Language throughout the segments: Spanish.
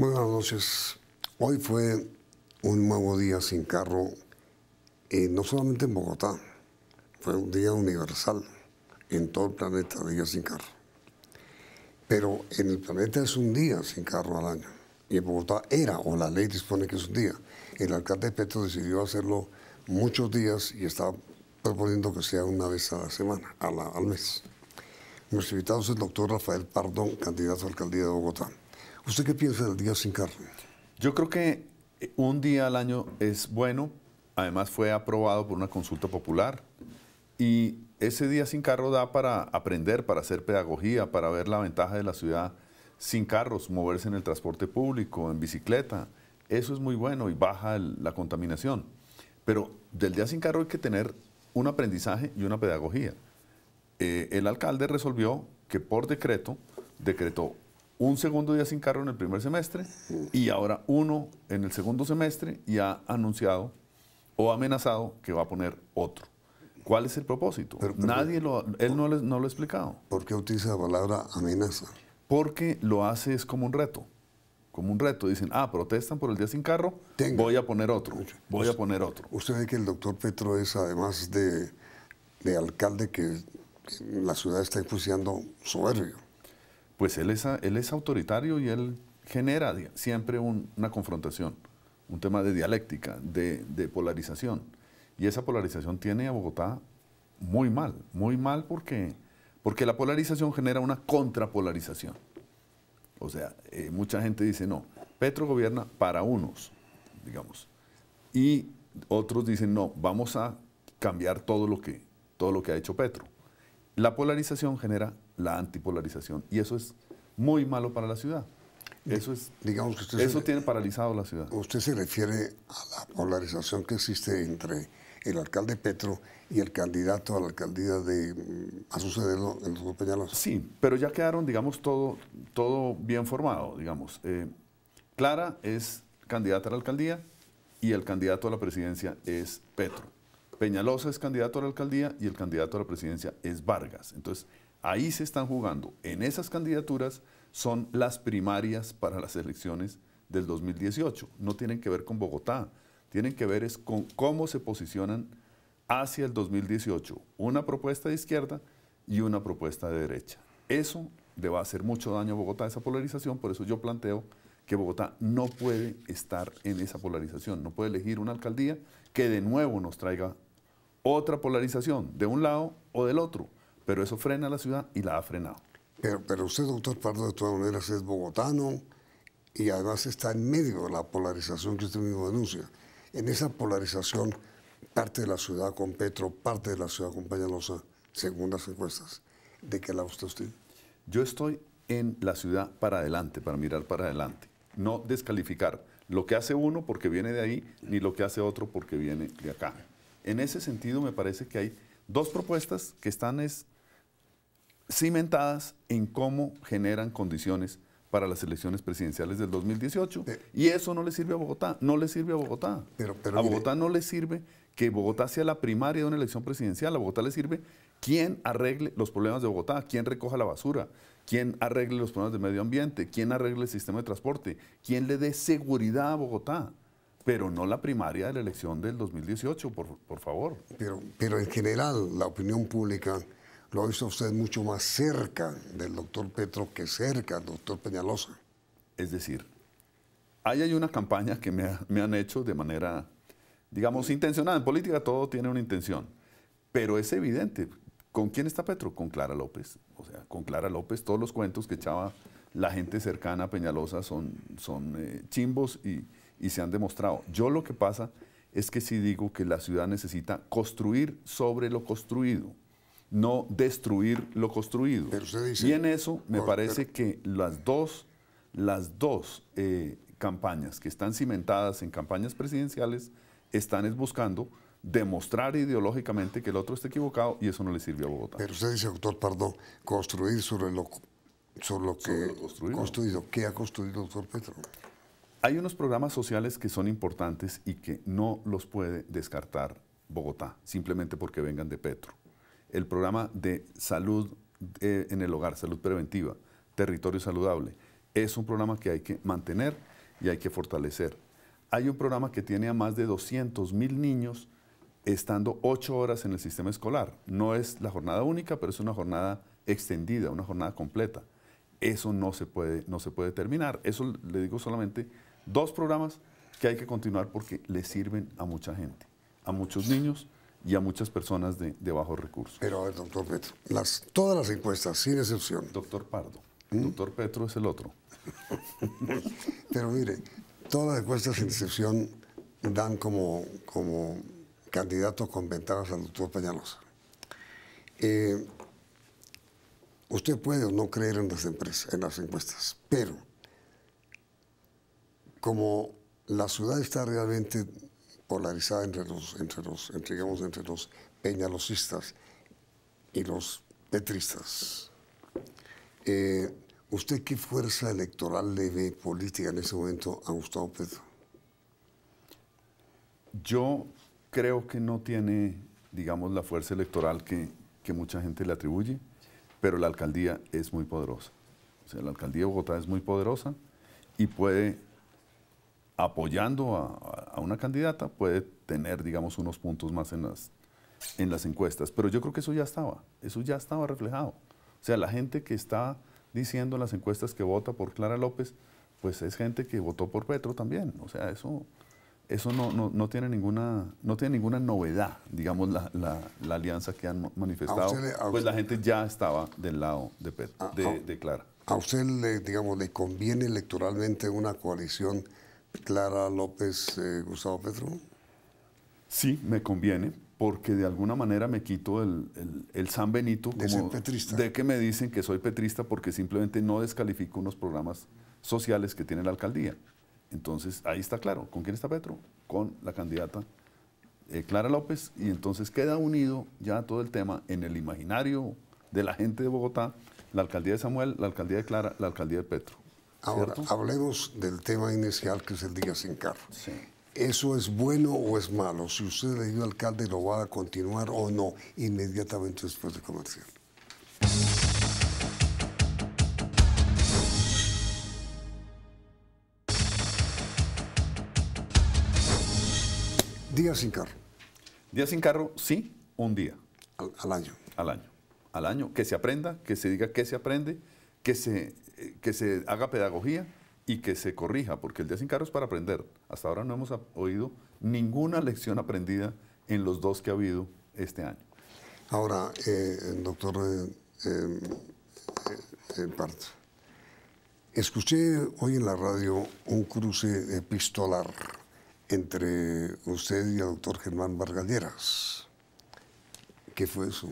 Muy buenas noches. Hoy fue un nuevo día sin carro, y eh, no solamente en Bogotá, fue un día universal en todo el planeta, día sin carro. Pero en el planeta es un día sin carro al año. Y en Bogotá era, o la ley dispone que es un día. El alcalde Petro decidió hacerlo muchos días y está proponiendo que sea una vez a la semana, al mes. Nuestro invitado es el doctor Rafael Pardo, candidato a alcaldía de Bogotá. ¿Usted qué piensa del Día sin carro? Yo creo que eh, un día al año es bueno, además fue aprobado por una consulta popular y ese día sin carro da para aprender, para hacer pedagogía, para ver la ventaja de la ciudad sin carros, moverse en el transporte público, en bicicleta. Eso es muy bueno y baja la contaminación. Pero del día sin carro hay que tener un aprendizaje y una pedagogía. Eh, el alcalde resolvió que por decreto decretó un segundo día sin carro en el primer semestre y ahora uno en el segundo semestre y ha anunciado o amenazado que va a poner otro. ¿Cuál es el propósito? Nadie lo, él no, no, lo ha explicado. ¿Por qué utiliza la palabra amenaza? Porque lo hace es como un reto, como un reto. Dicen, ah, protestan por el día sin carro, voy a poner otro, voy a poner otro. Usted ve que el doctor Petro es, además de, de alcalde, que la ciudad está enjuiciando soberbio pues él es, autoritario y él genera siempre una confrontación, un tema de dialéctica, de, polarización. Y esa polarización tiene a Bogotá muy mal, muy mal porque, porque la polarización genera una contrapolarización. O sea, eh, mucha gente dice, no, Petro gobierna para unos, digamos. Y otros dicen, no, vamos a cambiar todo lo que, todo lo que ha hecho Petro. La polarización genera la antipolarización y eso es muy malo para la ciudad. Eso es, digamos que eso tiene paralizado la ciudad. Usted se refiere a la polarización que existe entre el alcalde Petro y el candidato a la alcaldía de mm, sucederlo de los Peñalos? Sí, pero ya quedaron, digamos, todo, todo bien formado, digamos. Eh, Clara es candidata a la alcaldía y el candidato a la presidencia es Petro. Peñalosa es candidato a la alcaldía y el candidato a la presidencia es Vargas. Entonces, ahí se están jugando. En esas candidaturas son las primarias para las elecciones del 2018. No tienen que ver con Bogotá, tienen que ver es con cómo se posicionan hacia el 2018. Una propuesta de izquierda y una propuesta de derecha. Eso le va a hacer mucho daño a Bogotá, esa polarización, por eso yo planteo que Bogotá no puede estar en esa polarización, no puede elegir una alcaldía que de nuevo nos traiga otra polarización, de un lado o del otro. Pero eso frena a la ciudad y la ha frenado. Pero, usted, doctor Pardo, de todas maneras es bogotano y además está en medio de la polarización que usted mismo denuncia. En esa polarización, parte de la ciudad con Petro, parte de la ciudad con Pañalosa, según las encuestas. ¿De qué lado está usted? Yo estoy en la ciudad para adelante, para mirar para adelante. No descalificar lo que hace uno porque viene de ahí, ni lo que hace otro porque viene de acá en ese sentido me parece que hay dos propuestas que están cimentadas en cómo generan condiciones para las elecciones presidenciales del 2018. y eso no le sirve a Bogotá, no le sirve a Bogotá. a Bogotá no le sirve que Bogotá sea la primaria de una elección presidencial, a Bogotá le sirve quién arregle los problemas de Bogotá, quién recoja la basura, quién arregle los problemas del medio ambiente, quién arregle el sistema de transporte, quién le dé seguridad a Bogotá pero no la primaria de la elección del 2018, por, favor. Pero, pero en general, la opinión pública lo ha visto usted mucho más cerca del doctor Petro que cerca del doctor Peñalosa. Es decir, ahí hay una campaña que me, han hecho de manera, digamos, intencionada. En política todo tiene una intención, pero es evidente. ¿Con quién está Petro? Con Clara López. O sea, con Clara López todos los cuentos que echaba la gente cercana a Peñalosa son, son eh, chimbos y, y se han demostrado. Yo lo que pasa es que si digo que la ciudad necesita construir sobre lo construido, no destruir lo construido. y en eso me parece que las dos, las dos eh, campañas que están cimentadas en campañas presidenciales están es buscando demostrar ideológicamente que el otro está equivocado y eso no le sirve a Bogotá. Pero usted dice, doctor perdón construir sobre lo, sobre lo que construido. ¿Qué ha construido doctor Petro? Hay unos programas sociales que son importantes y que no los puede descartar Bogotá, simplemente porque vengan de Petro. El programa de salud eh, en el hogar, salud preventiva, territorio saludable, es un programa que hay que mantener y hay que fortalecer. Hay un programa que tiene a más de 200 mil niños estando ocho horas en el sistema escolar. No es la jornada única, pero es una jornada extendida, una jornada completa. Eso no se puede, no se puede terminar. Eso le digo solamente dos programas que hay que continuar porque le sirven a mucha gente, a muchos niños y a muchas personas de, de bajos recursos. Pero a ver, doctor Petro, todas las encuestas, sin excepción. Doctor Pardo, ¿Mm? doctor Petro es el otro. Pero mire, todas las encuestas, sin excepción, dan como, como con ventanas al doctor Peñalosa. Eh, usted puede o no creer en las empresas, en las encuestas, pero como la ciudad está realmente polarizada entre los, entre los, digamos, entre los peñalocistas y los petristas, eh, ¿usted qué fuerza electoral le ve política en ese momento a Gustavo Petro? Yo creo que no tiene, digamos, la fuerza electoral que, que mucha gente le atribuye, pero la alcaldía es muy poderosa. O sea, la alcaldía de Bogotá es muy poderosa y puede apoyando a, una candidata puede tener, digamos, unos puntos más en las, en las encuestas. Pero yo creo que eso ya estaba, eso ya estaba reflejado. O sea, la gente que está diciendo en las encuestas que vota por Clara López, pues es gente que votó por Petro también. O sea, eso, eso no, no, tiene ninguna, no tiene ninguna novedad, digamos, la, la, alianza que han manifestado. pues la gente ya estaba del lado de, ah, ah. de, Clara. ¿A usted, le, digamos, le conviene electoralmente una coalición Clara López eh, Gustavo Petro? Sí, me conviene, porque de alguna manera me quito el, San Benito de, que me dicen que soy petrista porque simplemente no descalifico unos programas sociales que tiene la alcaldía. Entonces, ahí está claro. ¿Con quién está Petro? Con la candidata eh, Clara López. Y entonces queda unido ya todo el tema en el imaginario de la gente de Bogotá, la alcaldía de Samuel, la alcaldía de Clara, la alcaldía de Petro. Ahora, hablemos del tema inicial que es el día sin carro. Sí. ¿Eso es bueno o es malo? Si usted le dio alcalde, ¿lo va a continuar o no inmediatamente después de comercial? Día sin carro. Día sin carro, sí, un día. Al, año. Al año. Al año. Que se aprenda, que se diga que se aprende que se, que se haga pedagogía y que se corrija, porque el día sin carros es para aprender. Hasta ahora no hemos oído ninguna lección aprendida en los dos que ha habido este año. Ahora, eh, doctor eh, eh, eh escuché hoy en la radio un cruce epistolar entre usted y el doctor Germán Vargas que ¿Qué fue eso?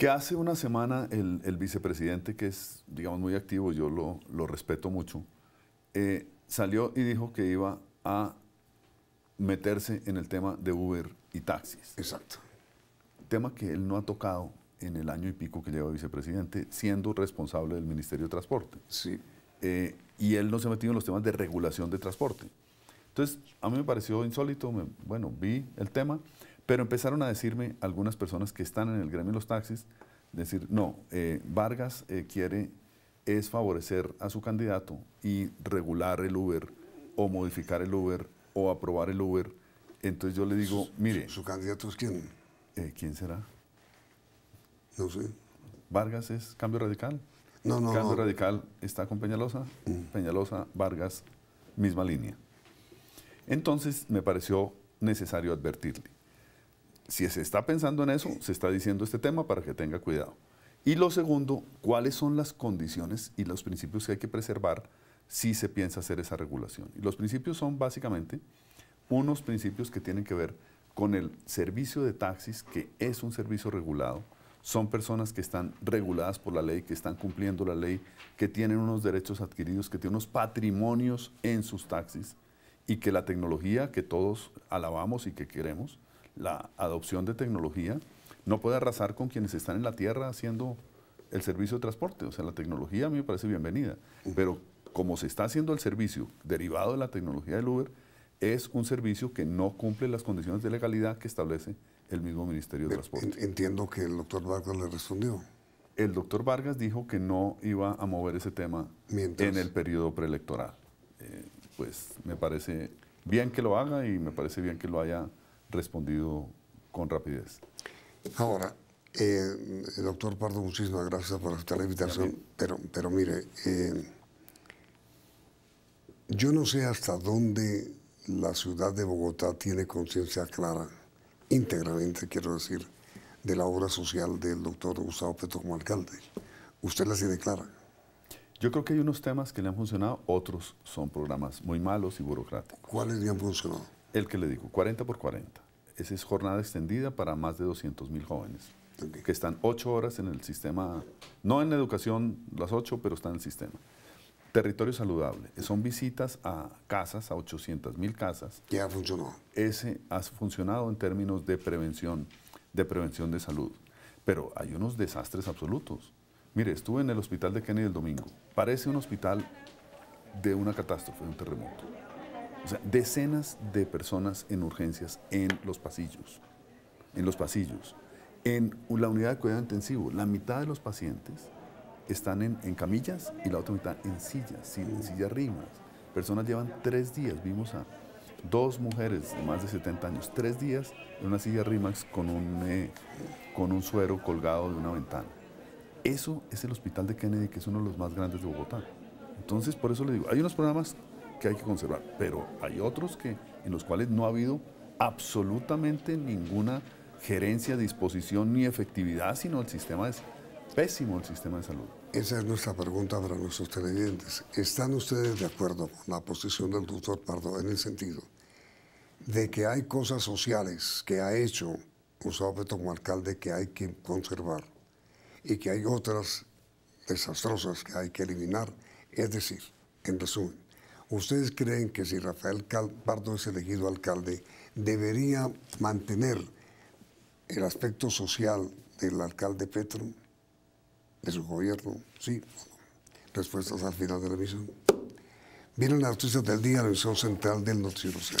que hace una semana el, vicepresidente, que es, digamos, muy activo, yo lo, respeto mucho, eh, salió y dijo que iba a meterse en el tema de Uber y taxis. Exacto. Tema que él no ha tocado en el año y pico que lleva vicepresidente, siendo responsable del Ministerio de Transporte. Sí. Eh, y él no se ha metido en los temas de regulación de transporte. Entonces, a mí me pareció insólito, bueno, vi el tema. Pero empezaron a decirme algunas personas que están en el gremio de los taxis, decir, no, eh, Vargas eh, quiere es favorecer a su candidato y regular el Uber o modificar el Uber o aprobar el Uber. Entonces yo le digo, mire... ¿Su, candidato es quién? Eh, ¿Quién será? No sé. Vargas es cambio radical. No, no. Cambio radical está con Peñalosa. Mm. Peñalosa, Vargas, misma línea. Entonces me pareció necesario advertirle si se está pensando en eso, se está diciendo este tema para que tenga cuidado. Y lo segundo, cuáles son las condiciones y los principios que hay que preservar si se piensa hacer esa regulación. Y los principios son básicamente unos principios que tienen que ver con el servicio de taxis, que es un servicio regulado. Son personas que están reguladas por la ley, que están cumpliendo la ley, que tienen unos derechos adquiridos, que tienen unos patrimonios en sus taxis y que la tecnología que todos alabamos y que queremos, la adopción de tecnología no puede arrasar con quienes están en la tierra haciendo el servicio de transporte. O sea, la tecnología a mí me parece bienvenida, pero como se está haciendo el servicio derivado de la tecnología del Uber, es un servicio que no cumple las condiciones de legalidad que establece el mismo Ministerio de Transporte. Entiendo que el doctor Vargas le respondió. El doctor Vargas dijo que no iba a mover ese tema en el periodo preelectoral. Eh, pues me parece bien que lo haga y me parece bien que lo haya respondido con rapidez. Ahora, eh, doctor Pardo, muchísimas gracias por aceptar la invitación, pero, pero mire, eh, yo no sé hasta dónde la ciudad de Bogotá tiene conciencia clara, íntegramente quiero decir, de la obra social del doctor Gustavo Petro como alcalde. ¿Usted la tiene clara? Yo creo que hay unos temas que le han funcionado, otros son programas muy malos y burocráticos. ¿Cuáles le han funcionado? el que le digo, 40 por 40. Esa es jornada extendida para más de 200 mil jóvenes que están 8 horas en el sistema, no en la educación las 8, pero están en el sistema. Territorio saludable. Son visitas a casas, a 800 mil casas. ¿Qué ha funcionado? Ese ha funcionado en términos de prevención, de prevención de salud. Pero hay unos desastres absolutos. Mire, estuve en el hospital de Kennedy el domingo. Parece un hospital de una catástrofe, de un terremoto decenas de personas en urgencias en los pasillos, en los pasillos. En la unidad de cuidado intensivo, la mitad de los pacientes están en, camillas y la otra mitad en sillas, en sillas rimas. Personas llevan tres días, vimos a dos mujeres de más de 70 años, tres días en una silla RIMAX con un, eh, con un suero colgado de una ventana. Eso es el hospital de Kennedy, que es uno de los más grandes de Bogotá. Entonces, por eso le digo, hay unos programas que hay que conservar, pero hay otros que, en los cuales no ha habido absolutamente ninguna gerencia, disposición ni efectividad, sino el sistema es pésimo, el sistema de salud. Esa es nuestra pregunta para nuestros televidentes. ¿Están ustedes de acuerdo con la posición del doctor Pardo en el sentido de que hay cosas sociales que ha hecho Gustavo Petro como alcalde que hay que conservar y que hay otras desastrosas que hay que eliminar? Es decir, en resumen, ¿Ustedes creen que si Rafael Pardo es elegido alcalde, debería mantener el aspecto social del alcalde Petro, de su gobierno? Sí. Respuestas al final de la emisión. Vienen las noticias del día, la emisión central del Noticiero